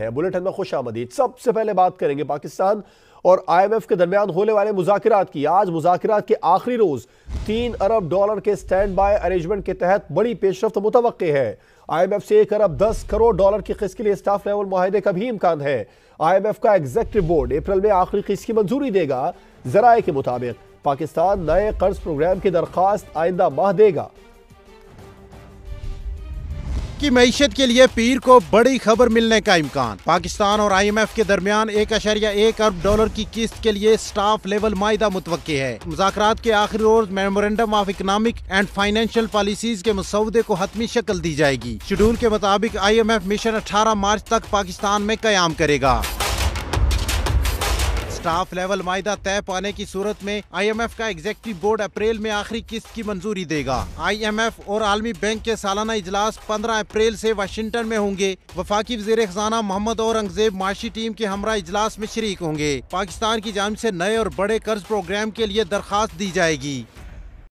है बुलेटिन में खुश आमदीद सबसे पहले बात करेंगे पाकिस्तान और आई एम एफ के दरमियान होने वाले मुजात की आज मुजाकर के आखिरी रोज तीन अरब डॉलर के स्टैंड बाय अरेंजमेंट के तहत बड़ी पेशरफ मुतव है आई एम एफ से एक अरब दस करोड़ डॉलर की किस्त के लिए स्टाफ लेवल माहे का भी इम्कान है आई एम एफ का एग्जेक्टिव बोर्ड अप्रैल में आखिरी किस्त की मंजूरी देगा जराये के मुताबिक पाकिस्तान नए कर्ज प्रोग्राम की दरख्वास्त आइंदा माह देगा की मीशत के लिए पीर को बड़ी खबर मिलने का इम्कान पाकिस्तान और आई एम एफ के दरमियान एक अशरिया एक अरब डॉलर की किस्त के लिए स्टाफ लेवल माहा मुतव है मुजात के आखिरी रोज memorandum of economic and financial policies के मसौदे को हतमी शक्ल दी जाएगी शेड्यूल के मुताबिक आई एम एफ मिशन अठारह मार्च तक पाकिस्तान में क्याम करेगा स्टाफ लेवल माहिदा तय पाने की सूरत में आईएमएफ का एग्जेक्टिव बोर्ड अप्रैल में आखिरी किस्त की मंजूरी देगा आईएमएफ और आलमी बैंक के सालाना इजलास 15 अप्रैल से वाशिंगटन में होंगे वफाकी वजीर खजाना मोहम्मद औरंगजेब माशी टीम के हमरा इजलास में शरीक होंगे पाकिस्तान की जानब ऐसी नए और बड़े कर्ज प्रोग्राम के लिए दरखास्त दी जाएगी